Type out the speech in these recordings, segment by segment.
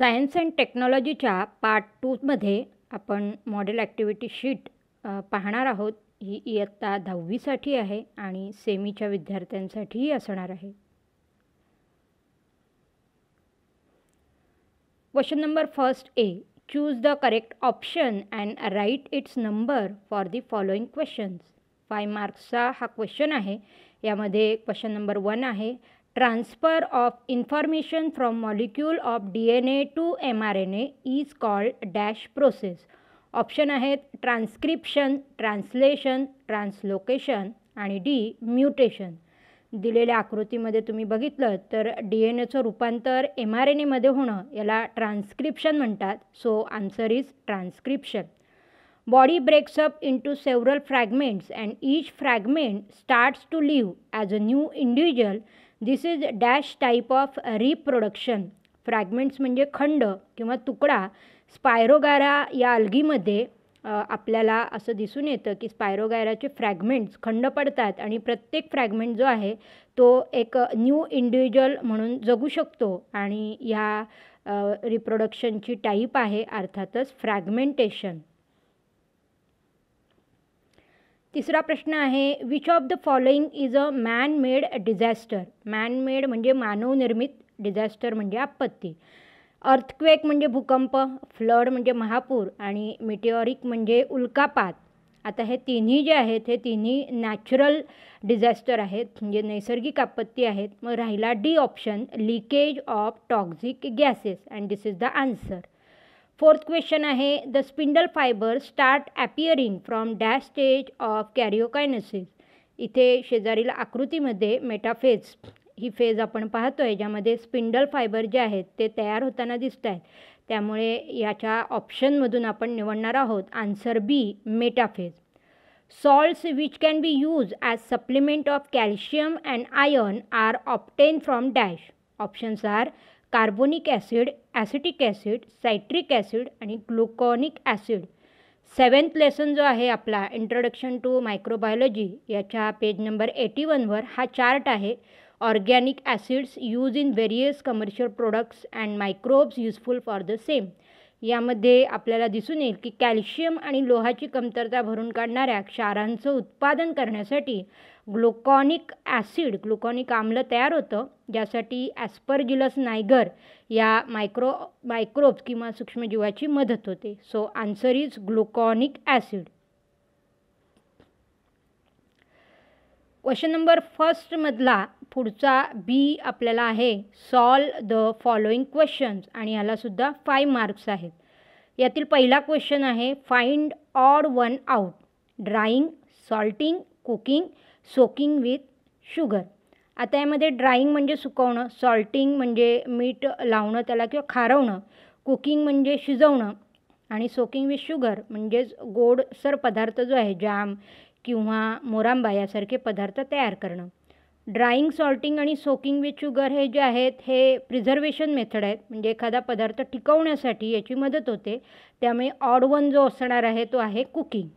Science and टेक्नॉलॉजीच्या part टूमध्ये आपण मॉडेल ॲक्टिव्हिटी शीट पाहणार आहोत ही इयत्ता दहावीसाठी आहे आणि सेमीच्या विद्यार्थ्यांसाठीही असणार आहे question number first A choose the correct option and write its number for the following questions five मार्क्सचा हा क्वेश्चन आहे यामध्ये क्वेश्चन नंबर वन आहे of information from of D N A to M R N A is called dash process option आहेत transcription translation translocation आणि D mutation दिलेल्या आकृतीमध्ये तुम्ही बघितलं तर डी एन एचं रूपांतर एम आर एन एमध्ये होणं याला ट्रान्स्क्रिप्शन म्हणतात so answer is transcription body breaks up into several fragments and each fragment starts to live as a new individual this is dash type of reproduction fragments म्हणजे खंड किंवा तुकडा spirogyra या अलगीमध्ये आपल्याला असं दिसून येतं की स्पायरोगायराचे फ्रॅगमेंट्स खंड पडतात आणि प्रत्येक फ्रॅगमेंट जो आहे तो एक न्यू इंडिव्हिज्युअल म्हणून जगू शकतो आणि ह्या रिप्रोडक्शनची टाईप आहे अर्थातच फ्रॅगमेंटेशन तिसरा प्रश्न आहे which of the following is a man made disaster man made म्हणजे मानवनिर्मित डिझॅस्टर म्हणजे आपत्ती अर्थक्वेक म्हणजे भूकंप फ्लड म्हणजे महापूर आणि मिटिओरिक म्हणजे उल्कापात आता हे तिन्ही जे आहेत हे तिन्ही नॅचरल डिझॅस्टर आहेत म्हणजे नैसर्गिक आपत्ती आहेत मग राहिला D option leakage of toxic gases and this is the answer fourth question आहे the spindle fibre start appearing from dash stage of karyokinesis इथे शेजारील आकृतीमध्ये मेटाफेज ही फेज आपण पाहतो आहे ज्यामध्ये स्पिंडल फायबर जे आहेत ते तयार होताना दिसत आहेत त्यामुळे याच्या ऑप्शनमधून आपण निवडणार आहोत answer B metaphase salts which can be use as supplement of calcium and iron are obtained from dash options are carbonic acid acetic acid citric acid आणि ग्लुकॉनिक ॲसिड सेवन्थ लेसन जो आहे आपला इंट्रोडक्शन टू मायक्रोबायोलॉजी याच्या page number eighty वनवर हा chart आहे organic acids use in various commercial products and microbes useful for the same यामध्ये आपल्याला दिसून येईल की कॅल्शियम आणि लोहाची कमतरता भरून काढणाऱ्या क्षारांचं उत्पादन करण्यासाठी ग्लुकॉनिक ॲसिड ग्लुकॉनिक आम्ल तयार होतं ज्यासाठी ॲस्पर्जिलस नायगर या मायक्रो मायक्रोब्स किंवा सूक्ष्मजीवाची मदत होते so answer is gluconic acid question number फर्स्टमधला पुढचा बी आपल्याला आहे सॉल्व द फॉलोईंग क्वेश्चन्स आणि यालासुद्धा फाय मार्क्स आहेत यातील पहिला क्वेश्चन आहे find odd one out drying salting cooking soaking with sugar आता यामध्ये ड्राइंग म्हणजे सुकवणं सॉल्टिंग म्हणजे मीठ लावणं त्याला किंवा खारवणं कुकिंग म्हणजे शिजवणं आणि सोकिंग विथ शुगर म्हणजेच सर पदार्थ जो आहे जाम किंवा मोरांबा यासारखे पदार्थ तयार करणं ड्राईंग सॉल्टिंग आणि सोकिंग विथ शुगर हे जे आहेत हे प्रिझर्वेशन मेथड आहेत म्हणजे एखादा पदार्थ टिकवण्यासाठी याची मदत होते त्यामुळे ऑड वन जो असणार आहे तो आहे cooking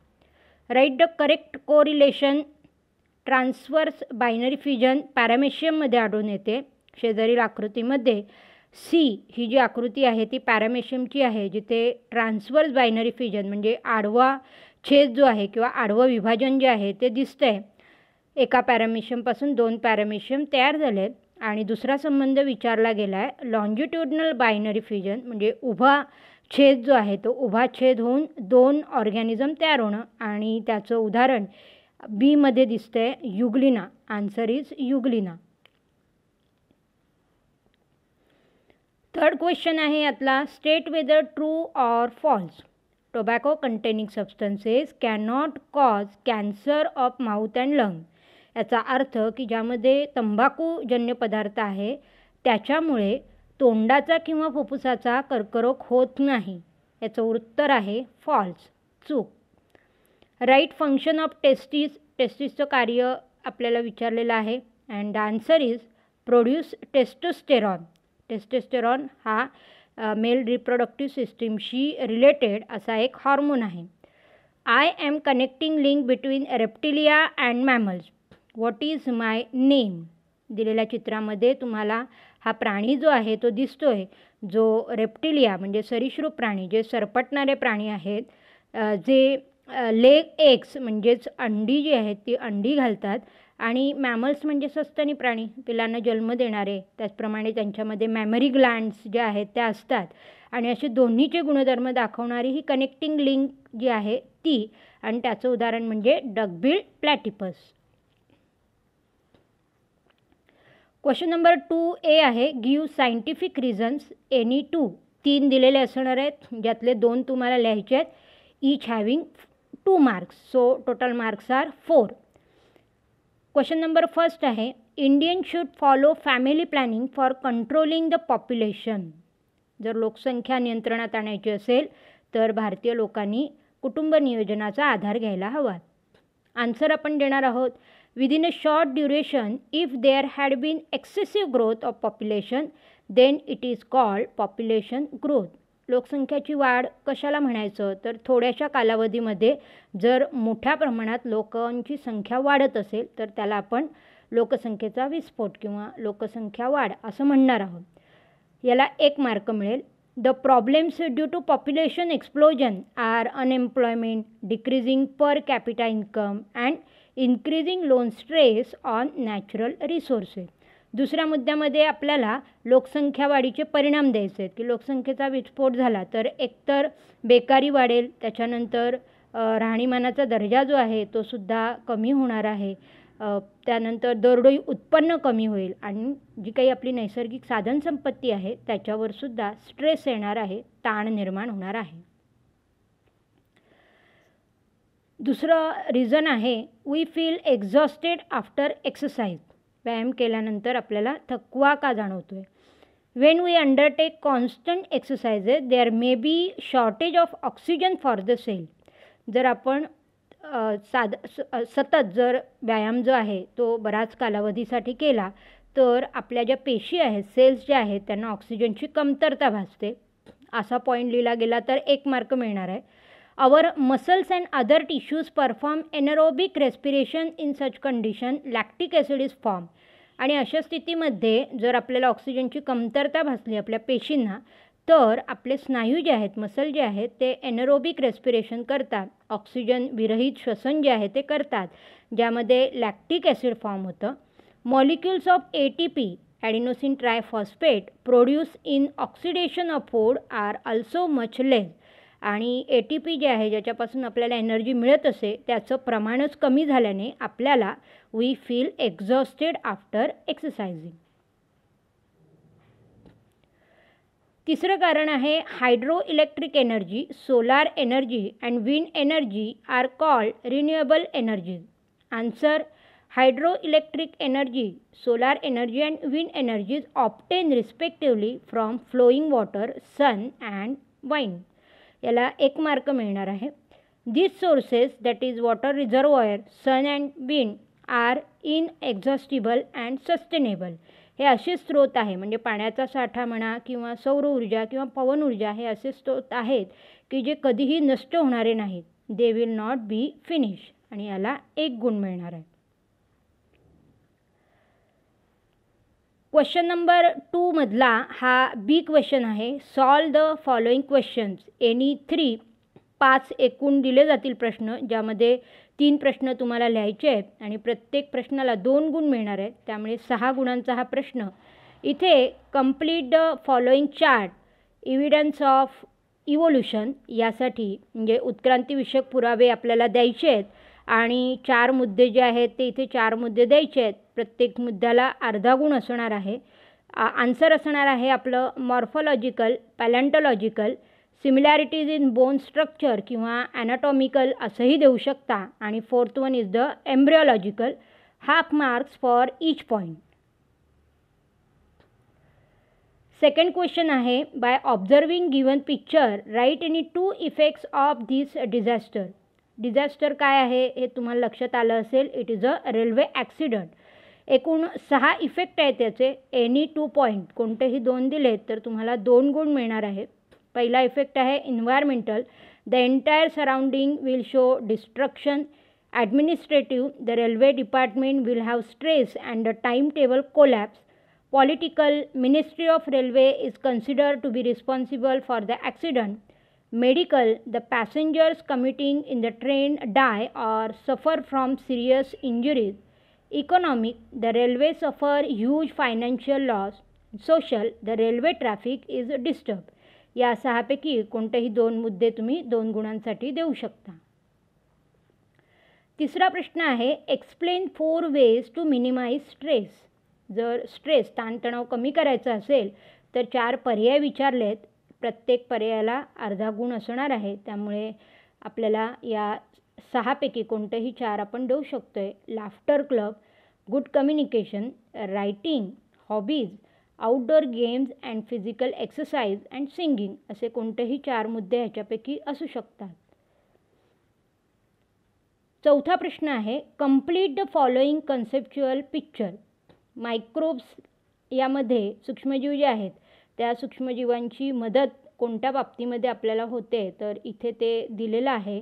right the correct correlation transverse binary fusion पॅरामेशियममध्ये आढळून येते शेजारील आकृतीमध्ये सी ही जी आकृती आहे ती पॅरामेशियमची आहे जिथे ट्रान्सवर्स बायनरी फ्युजन म्हणजे आडवा छेद जो आहे किंवा आडवं विभाजन जे आहे ते दिसतं आहे एका पॅरामिशियमपासून दोन पॅरामिशियम तयार झाले आणि दुसरा संबंध विचारला गेला आहे लॉन्जिट्युडनल बायनरी फ्युजन म्हणजे उभा छेद जो आहे तो उभा छेद होऊन दोन ऑर्गॅनिझम तयार होणं आणि त्याचं उदाहरण बीमध्ये दिसतं आहे euglena answer is euglena third question आहे यातला state whether true or false tobacco containing substances can not cause cancer of mouth and lung याचा अर्थ की ज्यामध्ये तंबाखूजन्य पदार्थ आहे त्याच्यामुळे तोंडाचा किंवा फुफ्फुसाचा कर्करोग होत नाही याचं उत्तर आहे फॉल्स चूक राईट फंक्शन ऑफ टेस्टीज टेस्टिसचं कार्य आपल्याला विचारलेलं आहे and answer is produce testosterone testosterone हा मेल रिप्रोडक्टिव सिस्टीमशी रिलेटेड असा एक हॉर्मोन आहे I am connecting link between reptilia and mammals what is my name दिलेल्या चित्रामध्ये तुम्हाला हा प्राणी जो आहे तो दिसतो आहे जो रेप्टिलिया म्हणजे सरीसृप प्राणी जे सरपटणारे प्राणी आहेत जे लेग एक्स म्हणजेच अंडी जी आहेत ती अंडी घालतात आणि मॅमल्स म्हणजे सस्तनी प्राणी पिलांना जन्म देणारे त्याचप्रमाणे त्यांच्यामध्ये मॅमरी ग्लँड्स जे आहेत त्या असतात आणि असे दोन्हीचे गुणधर्म दाखवणारी ही कनेक्टिंग लिंक जी आहे ती आणि त्याचं उदाहरण म्हणजे duckbill platypus question number two A आहे give scientific reasons any two तीन दिलेले असणार आहेत ज्यातले दोन तुम्हाला लिहायचे आहेत each having two marks so total marks are four question number first आहे Indian should follow family planning for controlling the population जर लोकसंख्या नियंत्रणात आणायची असेल तर भारतीय लोकांनी कुटुंब नियोजनाचा आधार घ्यायला हवा आन्सर आपण देणार आहोत within a short duration if there had been excessive growth of population then it is called population growth लोकसंख्याची वाढ कशाला म्हणायचं तर थोड्याशा कालावधीमध्ये जर मोठ्या प्रमाणात लोकांची संख्या वाढत असेल तर त्याला आपण लोकसंख्येचा विस्फोट किंवा लोकसंख्या वाढ असं म्हणणार आहोत याला एक मार्क मिळेल the problems due to population explosion are unemployment decreasing per capita income and increasing loan stress on natural resources दुसऱ्या मुद्द्यामध्ये आपल्याला लोकसंख्या वाढीचे परिणाम द्यायचे आहेत की लोकसंख्येचा विस्फोट झाला तर एकतर बेकारी वाढेल त्याच्यानंतर राहणीमानाचा दर्जा जो आहे तो सुद्धा कमी होणार आहे त्यानंतर दरडोई उत्पन्न कमी होईल आणि जी काही आपली नैसर्गिक साधनसंपत्ती आहे त्याच्यावरसुद्धा स्ट्रेस येणार आहे ताण निर्माण होणार आहे दुसरं रिझन आहे we feel exhausted after exercise व्यायाम केल्यानंतर आपल्याला थकवा का जाणवतो आहे when we undertake constant exercises there may be shortage of oxygen for the cell जर आपण साध सतत जर व्यायाम जो आहे तो बराच कालावधीसाठी केला तर आपल्या ज्या पेशी आहेत सेल्स ज्या आहेत त्यांना ऑक्सिजनची कमतरता भासते असा पॉईंट लिहिला गेला तर एक मार्क मिळणार आहे our muscles and other tissues perform anaerobic respiration in such condition lactic acid is form आणि अशा स्थितीमध्ये जर आपल्याला ऑक्सिजनची कमतरता भासली आपल्या पेशींना तर आपले स्नायू जे आहेत मसल जे आहेत ते एनरोबिक रेस्पिरेशन करतात ऑक्सिजन विरहित श्वसन जे आहे ते करतात ज्यामध्ये लॅक्टिक ॲसिड फॉर्म होतं molecules of A T P adenosine triphosphate produce in oxidation of food are also much less आणि ए टी पी जे आहे ज्याच्यापासून आपल्याला एनर्जी मिळत असे त्याचं प्रमाणच कमी झाल्याने आपल्याला we feel exhausted after exercising तिसरं कारण आहे hydro electric energy solar energy and wind energy are called renewable energy answer hydro electric energy solar energy and wind energies obtained respectively from flowing water sun and wind याला एक mark मिळणार आहे this sources that is water reservoir sun and wind are in inexhaustible and sustainable हे असे स्रोत आहे म्हणजे पाण्याचा साठा म्हणा किंवा सौर ऊर्जा किंवा पवन ऊर्जा हे असे स्रोत आहेत की जे कधीही नष्ट होणारे नाहीत they will not be finish आणि याला एक गुण मिळणार आहे क्वेश्चन नंबर टूमधला हा बी क्वेश्चन आहे solve the following questions any three पाच एकूण दिले जातील प्रश्न ज्यामध्ये तीन प्रश्न तुम्हाला लिहायचे आहेत आणि प्रत्येक प्रश्नाला दोन गुण मिळणार आहेत त्यामुळे सहा गुणांचा हा प्रश्न इथे complete the following chart evidence of evolution यासाठी म्हणजे उत्क्रांतीविषयक पुरावे आपल्याला द्यायचे आहेत आणि चार मुद्दे जे आहेत ते इथे चार मुद्दे द्यायचे आहेत प्रत्येक मुद्द्याला अर्धा गुण असणार आहे आन्सर असणार आहे आपलं morphological palaeontological similarities in bone structure किंवा ॲनाटॉमिकल असंही देऊ शकता आणि fourth one is the embryological half marks for each point second question आहे by observing given picture write any two effects of this disaster disaster काय आहे हे तुम्हाला लक्षात आलं असेल it is a railway accident एकूण सहा इफेक्ट आहे त्याचे एनी टू पॉईंट कोणतेही दोन दिले तर तुम्हाला दोन गुण मिळणार आहे पहिला इफेक्ट आहे environmental the entire surrounding will show destruction administrative the railway department will have stress and the time table collapse political ministry of railway is consider to be responsible for the accident medical the passengers commuting in the train die or suffer from serious injuries Economic, the railway suffer huge financial loss social the railway traffic is disturb या सहापैकी कोणतेही दोन मुद्दे तुम्ही दोन गुणांसाठी देऊ शकता तिसरा प्रश्न आहे explain four ways to minimize stress जर स्ट्रेस ताणतणाव कमी करायचा असेल तर चार पर्याय विचारलेत प्रत्येक पर्यायाला अर्धा गुण असणार आहे त्यामुळे आपल्याला या सहापैकी कोणतंही चार आपण देऊ शकतो आहे laughter club good communication writing hobbies outdoor games and physical exercise and singing असे कोणतेही चार मुद्दे ह्याच्यापैकी असू शकतात चौथा प्रश्न आहे complete the following conceptual picture microbes यामध्ये सूक्ष्मजीव जे आहेत त्या सूक्ष्मजीवांची मदत कोणत्या बाबतीमध्ये आपल्याला होते तर इथे ते दिलेलं आहे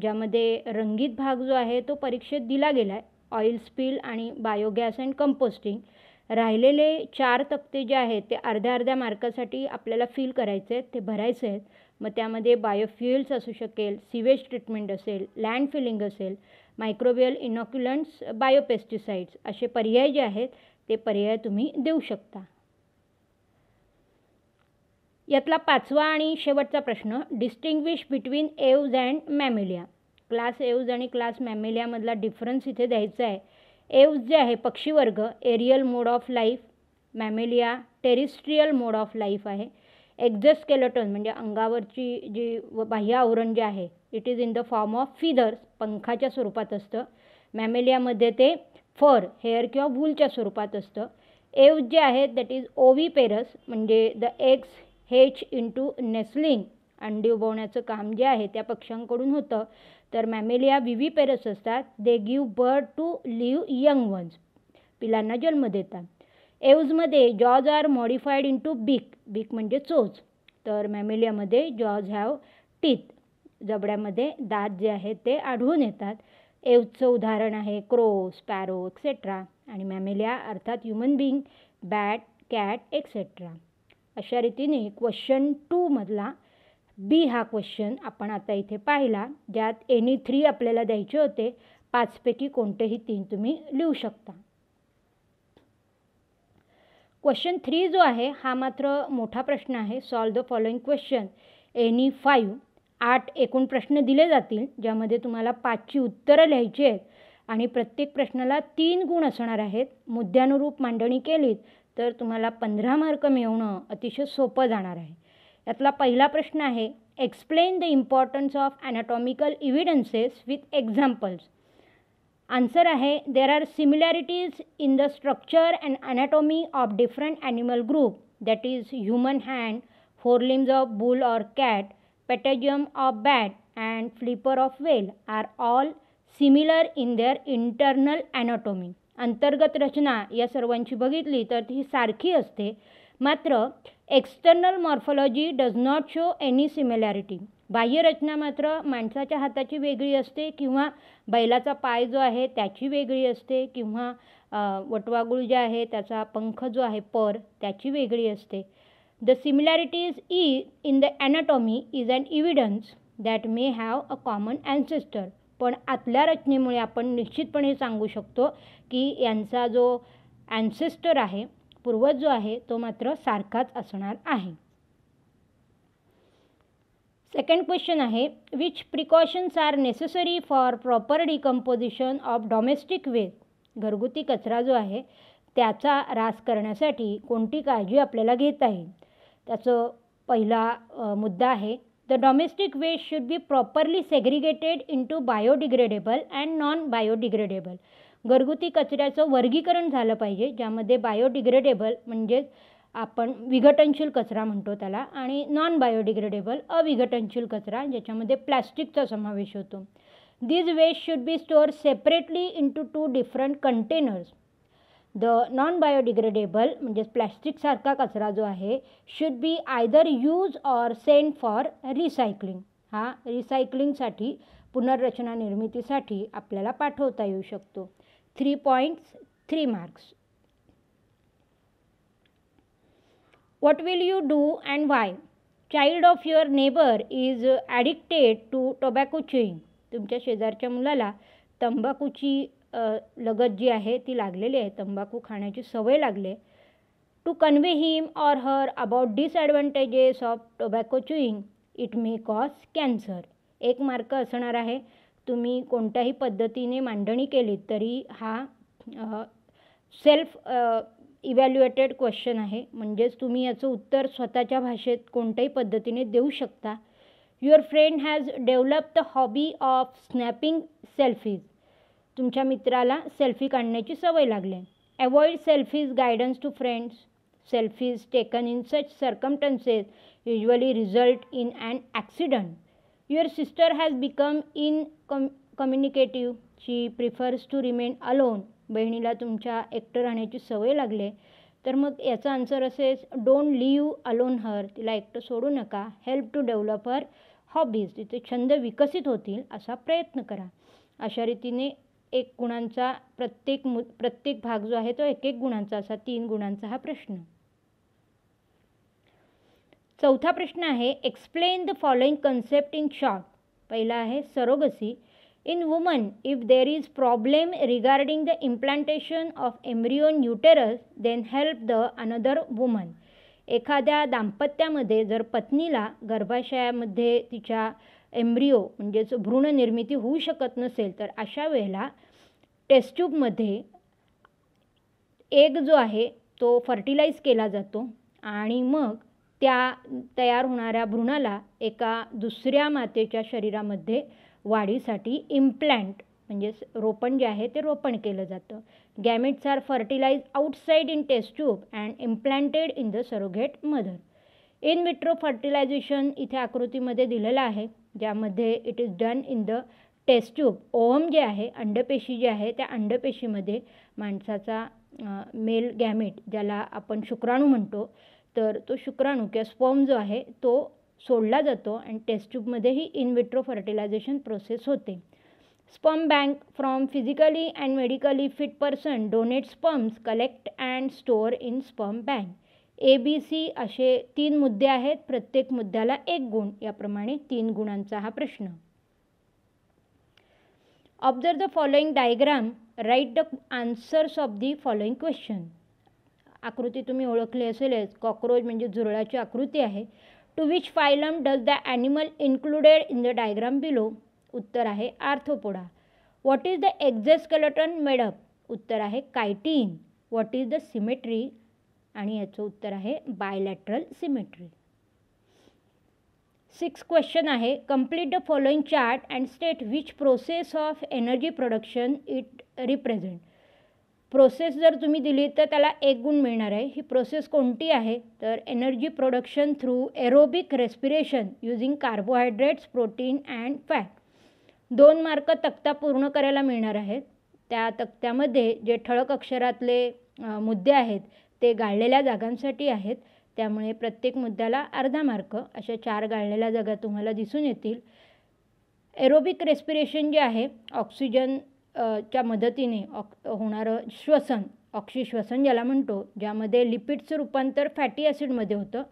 ज्यामध्ये रंगीत भाग जो आहे तो परीक्षेत दिला गेला आहे ऑइल स्पिल आणि बायोगॅस अँड कंपोस्टिंग राहिलेले चार तक्ते जे आहेत ते अर्ध्या अर्ध्या मार्कासाठी आपल्याला फील करायचे आहेत ते भरायचे आहेत मग त्यामध्ये बायोफ्युएल्स असू शकेल सिवेज ट्रीटमेंट असेल लँड फिलिंग असेल मायक्रोबियल इनॉक्युलंट्स बायोपेस्टिसाइड्स असे पर्याय जे आहेत ते पर्याय तुम्ही देऊ शकता यातला पाचवा आणि शेवटचा प्रश्न distinguish between aves and mammalia class aves आणि क्लास मॅमेलियामधला डिफरन्स इथे द्यायचा आहे एव्ज जे आहे पक्षीवर्ग aerial mode of life mammalia terrestrial mode of life आहे एक्झस्केलेटन म्हणजे अंगावरची जी बाह्य आवरण जे आहे it is in the form of feathers पंखाच्या स्वरूपात असतं मॅमेलियामध्ये ते फर हेअर किंवा वूलच्या स्वरूपात असतं एव्ज जे आहे दॅट इज ओवी पेरस म्हणजे द एग्स हेच इंटू नेस्लिंग अंडी उबवण्याचं काम जे आहे त्या पक्ष्यांकडून होतं तर मॅमेलिया पेरस असतात they give birth to live young ones पिलांना जन्म देतात एव्जमध्ये jaws are modified into beak beak म्हणजे चोच तर मॅमेलियामध्ये जॉज हॅव टीथ जबड्यामध्ये दात जे आहेत ते आढळून येतात एव्जचं उदाहरण आहे क्रो स्पॅरो एक्सेट्रा आणि मॅमेलिया अर्थात human being bat cat etcetera अशा रीतीने क्वेश्चन मधला बी हा क्वेश्चन आपण आता इथे पाहिला ज्यात एनी थ्री आपल्याला द्यायचे होते पाचपैकी कोणतेही तीन तुम्ही लिहू शकता क्वेश्चन थ्री जो आहे हा मात्र मोठा प्रश्न आहे solve the following question any five आठ एकूण प्रश्न दिले जातील ज्यामध्ये तुम्हाला पाचची उत्तरं लिहायची आहेत आणि प्रत्येक प्रश्नाला तीन गुण असणार आहेत मुद्द्यानुरूप मांडणी केलीत तर तुम्हाला पंधरा मार्क मिळवणं अतिशय सोपं जाणार आहे यातला पहिला प्रश्न आहे explain the importance of anatomical evidences with examples answer आहे there are similarities in the structure and anatomy of different animal group that is human hand fore limbs of bull or cat patagium of bat and flipper of whale are all similar in their internal anatomy अंतर्गत रचना या सर्वांची बघितली तर ती सारखी असते मात्र external morphology does not show any similarity बाह्यरचना मात्र माणसाच्या हाताची वेगळी असते किंवा बैलाचा पाय जो आहे त्याची वेगळी असते किंवा वटवागुळ जे आहे त्याचा पंख जो आहे पर त्याची वेगळी असते द सिमिलॅरिटीज ई in the anatomy is and evidence that may have a common ancestor पण आतल्या रचनेमुळे आपण निश्चितपणे सांगू शकतो की यांचा जो ॲन्सेस्टर आहे पूर्वज जो आहे तो मात्र सारखाच असणार आहे सेकंड क्वेश्चन आहे which precautions are necessary for proper decomposition of domestic waste घरगुती कचरा जो आहे त्याचा रास करण्यासाठी कोणती काळजी आपल्याला घेता येईल त्याचं पहिला मुद्दा आहे The domestic waste should be properly segregated into biodegradable and non-biodegradable. घरगुती कचऱ्याचं वर्गीकरण झालं पाहिजे ज्यामध्ये बायोडिग्रेडेबल म्हणजेच आपण विघटनशील कचरा म्हणतो त्याला आणि नॉन बायोडिग्रेडेबल अविघटनशील कचरा ज्याच्यामध्ये प्लॅस्टिकचा समावेश होतो these waste should be store separately into two different containers the non biodegradable म्हणजेच प्लॅस्टिकसारखा कचरा जो आहे should be either use or send for recycling हा रिसायकलिंगसाठी पुनर्रचना निर्मितीसाठी आपल्याला पाठवता येऊ शकतो three points three marks what will you do and why child of your neighbour is addicted to tobacco chewing तुमच्या शेजारच्या मुलाला तंबाखूची लगत जी आहे ती लागलेली आहे तंबाखू खाण्याची सवय लागली to convey him or her about disadvantages of tobacco chewing it may cause cancer एक मार्क असणार आहे तुम्ही कोणत्याही पद्धतीने मांडणी केली तरी हा सेल्फ इव्हॅल्युएटेड क्वेश्चन आहे म्हणजेच तुम्ही याचं उत्तर स्वतःच्या भाषेत कोणत्याही पद्धतीने देऊ शकता your friend has develop the hobby of snapping selfies तुमच्या मित्राला सेल्फी काढण्याची सवय लागली avoid selfies guidance to friends selfies taken in such circumstances usually result in and accident your sister has become in come communicative she prefers to remain alone बहिणीला तुमच्या एकटं राहण्याची सवय लागले तर मग याचा आन्सर असेच डोंट लिव्ह अलोन हर तिला एकटं सोडू नका help to develop her hobbies तिथे छंद विकसित होतील असा प्रयत्न करा अशा रीतीने एक गुणांचा प्रत्येक प्रत्येक भाग जो आहे तो एक एक गुणांचा असा तीन गुणांचा हा प्रश्न चौथा प्रश्न आहे explain the following concept in short पहिला आहे surrogacy in woman if there is problem regarding the implantation of embryo in uterus then help the another woman एखाद्या दाम्पत्यामध्ये जर पत्नीला गर्भाशयामध्ये तिच्या एम्ब्रिओ म्हणजेच भ्रूण निर्मिती होऊ शकत नसेल तर अशा वेळेला टेस्ट्यूबमध्ये एग जो आहे तो फर्टिलाइज केला जातो आणि मग त्या तयार होणाऱ्या भ्रूणाला एका दुसऱ्या मातेच्या शरीरामध्ये वाढीसाठी इम्प्लॅन्ट म्हणजेच रोपण जे आहे ते रोपण केलं जातं gametes are fertilize outside in test tube and implanted in the surrogate mother in vitro fertilization इथे आकृतीमध्ये दिलेलं आहे ज्यामध्ये it is done in the test tube ovum जे आहे अंडपेशी जे आहे त्या अंडपेशीमध्ये माणसाचा मेल गॅमेट ज्याला आपण शुक्राणू म्हणतो तर तो शुक्राणू किंवा स्पर्म जो आहे तो सोडला जातो अँड टेस्ट ट्यूबमध्येही ही विट्रो फर्टिलायझेशन प्रोसेस होते sperm bank from physically and medically fit person donate sperms collect and store in sperm bank A B C असे तीन मुद्दे आहेत प्रत्येक मुद्द्याला एक गुण याप्रमाणे तीन गुणांचा हा प्रश्न observe the following diagram write the answers of the following question आकृती तुम्ही ओळखली असेलच कॉक्रोच म्हणजे झुरळाची आकृती आहे to which phylum does the animal included in the diagram below उत्तर आहे arthropoda what is the exoskeleton made up उत्तर आहे chitin what is the symmetry आणि याचं उत्तर आहे बायलॅटरल सिमेट्री सिक्स क्वेश्चन आहे complete the following chart and state which process of energy production it represent process जर तुम्ही दिली तर त्याला एक गुण मिळणार आहे ही प्रोसेस कोणती आहे तर energy production through aerobic respiration using carbohydrates protein and fat दोन मार्क तक्ता पूर्ण करायला मिळणार आहेत त्या तक्त्यामध्ये जे ठळक अक्षरातले मुद्दे आहेत ते गाळलेल्या जागांसाठी आहेत त्यामुळे प्रत्येक मुद्द्याला अर्धा मार्क अशा चार गाळलेल्या जागा तुम्हाला दिसून येतील एरोबिक रेस्पिरेशन जे आहे ऑक्सिजन च्या मदतीने ऑक होणारं श्वसन ऑक्सिश्वसन ज्याला म्हणतो ज्यामध्ये लिपिडचं रूपांतर फॅटी ॲसिडमध्ये होतं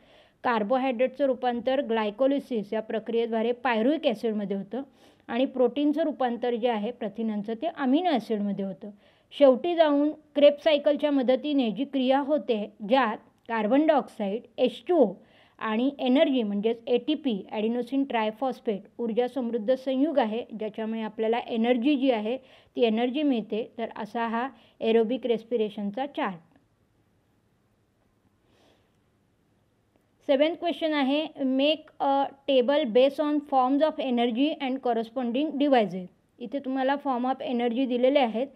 कार्बोहायड्रेटचं रूपांतर ग्लायकोलिसिस या प्रक्रियेद्वारे पायरुईक ॲसिडमध्ये होतं आणि प्रोटीनचं रूपांतर जे आहे प्रथिनांचं ते अमिनो ॲसिडमध्ये होतं शेवटी जाऊन क्रेप सायकलच्या मदतीने जी क्रिया होते ज्यात carbon dioxide H two O आणि एनर्जी म्हणजेच A T P adenosine triphosphate ऊर्जा समृद्ध संयुग आहे ज्याच्यामुळे आपल्याला एनर्जी जी आहे ती एनर्जी मिळते तर असा हा एरोबिक रेस्पिरेशनचा चार्ट सेवेंथ क्वेश्चन आहे make a table base on forms of energy and corresponding devices इथे तुम्हाला फॉर्म ऑफ एनर्जी दिलेले आहेत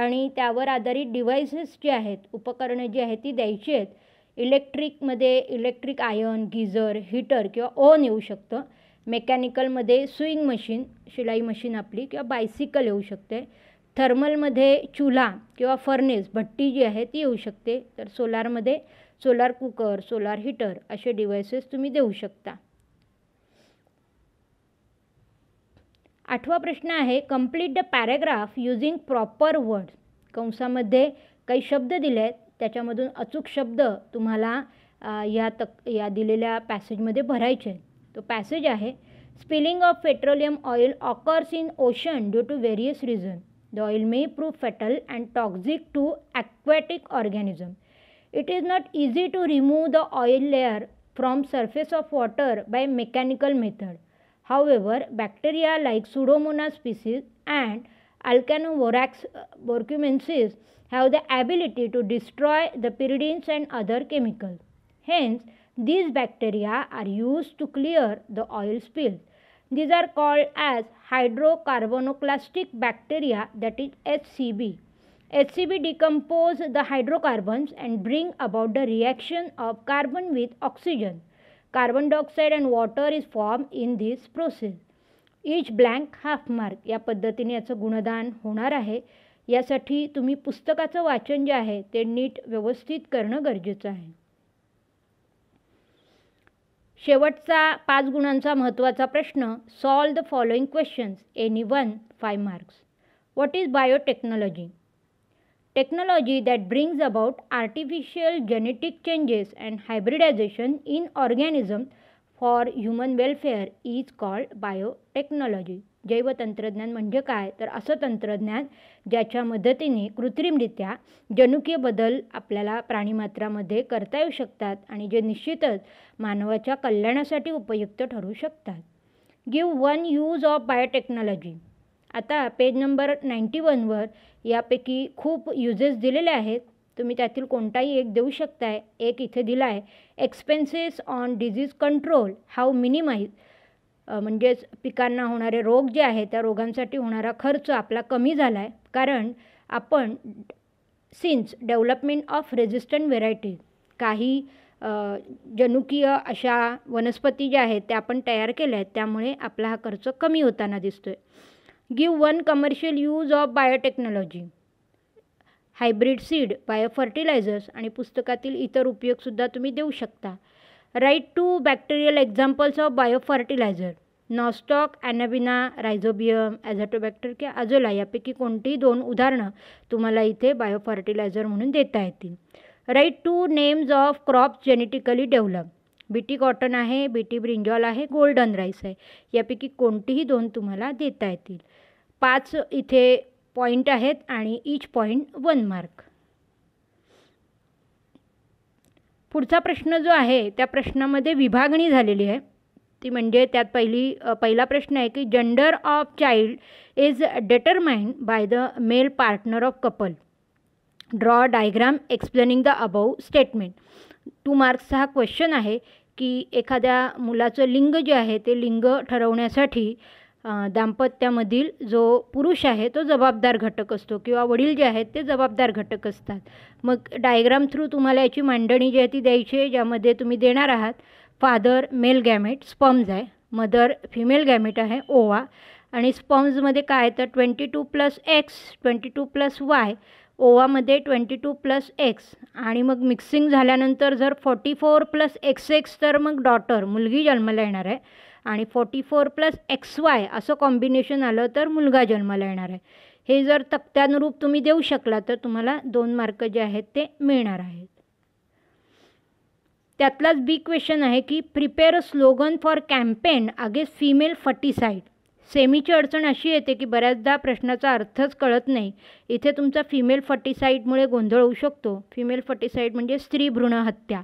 आणि त्यावर आधारित डिव्हाइसेस जे आहेत उपकरणं जी आहेत ती द्यायची आहेत इलेक्ट्रिकमध्ये इलेक्ट्रिक आयन गिझर हीटर किंवा ओन येऊ शकतं मेकॅनिकलमध्ये सुईंग मशीन शिलाई मशीन आपली किंवा बायसिकल येऊ शकते थर्मलमध्ये चुल्हा किंवा फर्नेस भट्टी जी आहे ती येऊ शकते तर सोलारमध्ये सोलार कुकर सोलार हीटर असे डिव्हायसेस तुम्ही देऊ शकता आठवा प्रश्न आहे complete the paragraph using proper word कंसामध्ये काही शब्द दिले आहेत त्याच्यामधून अचूक शब्द तुम्हाला या तक या दिलेल्या पॅसेजमध्ये भरायचे तो पॅसेज आहे spilling of petroleum oil occurs in ocean due to various reason the oil may prove fatal and toxic to aquatic organism it is not easy to remove the oil layer from surface of water by mechanical method However, bacteria like Pseudomonas species and Alcanovorax borcumensis uh, have the ability to destroy the pyridines and other chemicals. Hence, these bacteria are used to clear the oil spills. These are called as hydrocarbonoclastic bacteria that is HCB. HCB decompose the hydrocarbons and bring about the reaction of carbon with oxygen. Carbon dioxide and water is form in this process each blank half mark या पद्धतीने याचं गुणदान होणार आहे यासाठी तुम्ही पुस्तकाचं वाचन जे आहे ते नीट व्यवस्थित करणं गरजेचं आहे शेवटचा पाच गुणांचा महत्त्वाचा प्रश्न solve the following questions any one five marks what is biotechnology technology that brings about artificial genetic changes and hybridization in organism for human welfare is called biotechnology जैवतंत्रज्ञान म्हणजे काय तर असं तंत्रज्ञान ज्याच्या मदतीने कृत्रिमरित्या जनुकीय बदल आपल्याला प्राणीमात्रामध्ये करता येऊ शकतात आणि जे निश्चितच मानवाच्या कल्याणासाठी उपयुक्त ठरू शकतात give one use of biotechnology आता पेज नंबर नाईंटी वनवर यापैकी खूप युजेस दिलेले आहेत तुम्ही त्यातील कोणताही एक देऊ शकताय एक इथे दिला आहे expenses on disease control how minimize म्हणजेच पिकांना होणारे रोग जे आहे त्या रोगांसाठी होणारा खर्च आपला कमी झाला आहे कारण आपण since development of resistant variety काही जनुकीय अशा वनस्पती ज्या आहेत त्या आपण तयार केल्या आहेत त्यामुळे आपला हा खर्च कमी होताना दिसतो आहे give one commercial use of biotechnology hybrid seed bio fertilizers आणि पुस्तकातील इतर उपयोगसुद्धा तुम्ही देऊ शकता write two bacterial examples of bio nostoc anabaena rhizobium azotobacter किंवा अजोला यापैकी कोणतीही दोन उदाहरणं तुम्हाला इथे बायो फर्टिलायझर म्हणून देता येतील write two names of crops genetically develop BT cotton आहे बीटी ब्रिंजॉल आहे गोल्डन राईस आहे यापैकी कोणतीही दोन तुम्हाला देता येतील पाच इथे पॉईंट आहेत आणि इच पॉईंट वन मार्क पुढचा प्रश्न जो आहे त्या प्रश्नामध्ये विभागणी झालेली आहे ती म्हणजे त्यात पहिली पहिला प्रश्न आहे की gender of child is determined by the male partner of couple draw diagram explaining the above statement two मार्क्सचा हा क्वेश्चन आहे की एखाद्या मुलाचं लिंग जे आहे ते लिंग ठरवण्यासाठी दाम्पत्यामधील जो पुरुष आहे तो जबाबदार घटक असतो किंवा वडील जे आहेत ते जबाबदार घटक असतात मग डायग्राम थ्रू तुम्हाला याची मांडणी जी आहे ती द्यायची आहे ज्यामध्ये तुम्ही देणार आहात फादर मेल गॅमेट स्पम्ज आहे मदर फिमेल गॅमेट आहे ओवा आणि स्पम्जमध्ये काय तर twenty two plus X twenty two plus Y ओवामध्ये ट्वेंटी टू प्लस एक्स आणि मग मिक्सिंग झाल्यानंतर जर forty four plus X X तर मग डॉटर मुलगी जन्माला येणार आहे आणि forty four plus X Y असं कॉम्बिनेशन आलं तर मुलगा जन्माला येणार आहे हे जर तक्त्यानुरूप तुम्ही देऊ शकला तर तुम्हाला दोन मार्क जे आहेत ते मिळणार आहेत त्यातलाच बी क्वेश्चन आहे की prepare a slogan for campaign against female foeticide सेमीची अडचण अशी येते की बऱ्याचदा प्रश्नाचा अर्थच कळत नाही इथे तुमचा फिमेल फर्टिसाईडमुळे गोंधळ होऊ शकतो फिमेल फर्टिसाईड म्हणजे स्त्री भ्रूण हत्या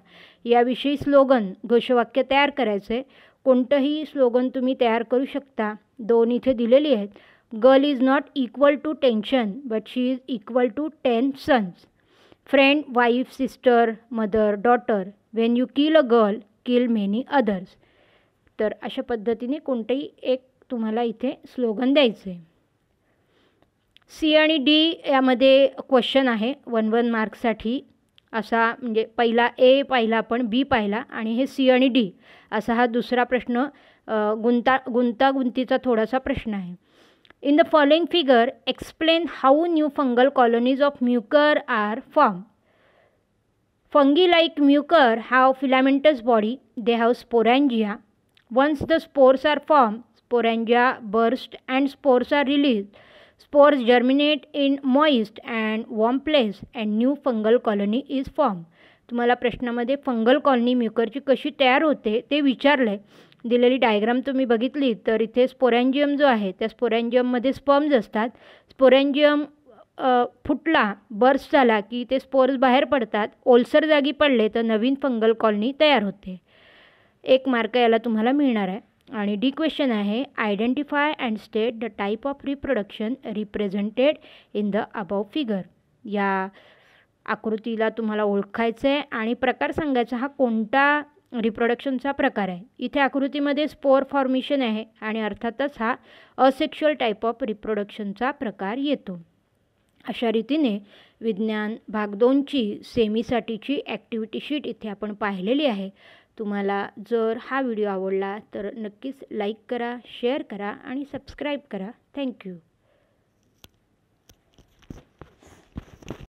याविषयी स्लोगन घोषवाक्य तयार आहे कोणतंही स्लोगन तुम्ही तयार करू शकता दोन इथे दिलेली आहेत girl is not equal to tension but she is equal to ten sons friend wife sister mother daughter when you kill a girl kill many others तर अशा पद्धतीने कोणतंही एक तुम्हाला इथे स्लोगन द्यायचं आहे सी आणि डी यामध्ये क्वेश्चन आहे वन वन मार्कसाठी असा म्हणजे पहिला ए पाहिला आपण बी पाहिला आणि हे सी आणि डी असा हा दुसरा प्रश्न गुंता गुंतागुंतीचा थोडासा प्रश्न आहे in the following figure explain how new fungal colonies of mucor are form fungi like mucor have filamentous body they have sporangia once the spores are form sporangia, burst and spores are release spores germinate in moist and warm place and new fungal colony is form तुम्हाला प्रश्नामध्ये fungal colony म्युकरची कशी तयार होते ते विचारलं आहे दिलेली diagram तुम्ही बघितली तर इथे स्पोरॅन्जियम जो आहे त्या स्पोरॅन्जियममध्ये स्पर्म्स असतात स्पोरॅन्जियम फुटला बर्स झाला की ते स्पोर्स बाहेर पडतात ओलसर जागी पडले तर नवीन फंगल कॉलनी तयार होते एक मार्क याला तुम्हाला मिळणार आहे आणि डी क्वेश्चन आहे identify and state the type of reproduction represented in the above figure या आकृतीला तुम्हाला ओळखायचं आहे आणि प्रकार सांगायचा हा कोणता रिप्रोडक्शनचा प्रकार आहे इथे आकृतीमध्ये स्पोर फॉर्मेशन आहे आणि अर्थातच हा असेक्शुअल टाईप ऑफ रिप्रोडक्शनचा प्रकार येतो अशा रीतीने विज्ञान भाग दोनची सेमीसाठीची ॲक्टिव्हिटी शीट इथे आपण पाहिलेली आहे तुम्हाला जर हा व्हिडिओ आवडला तर नक्कीच लाईक करा शेअर करा आणि सबस्क्राईब करा थँक्यू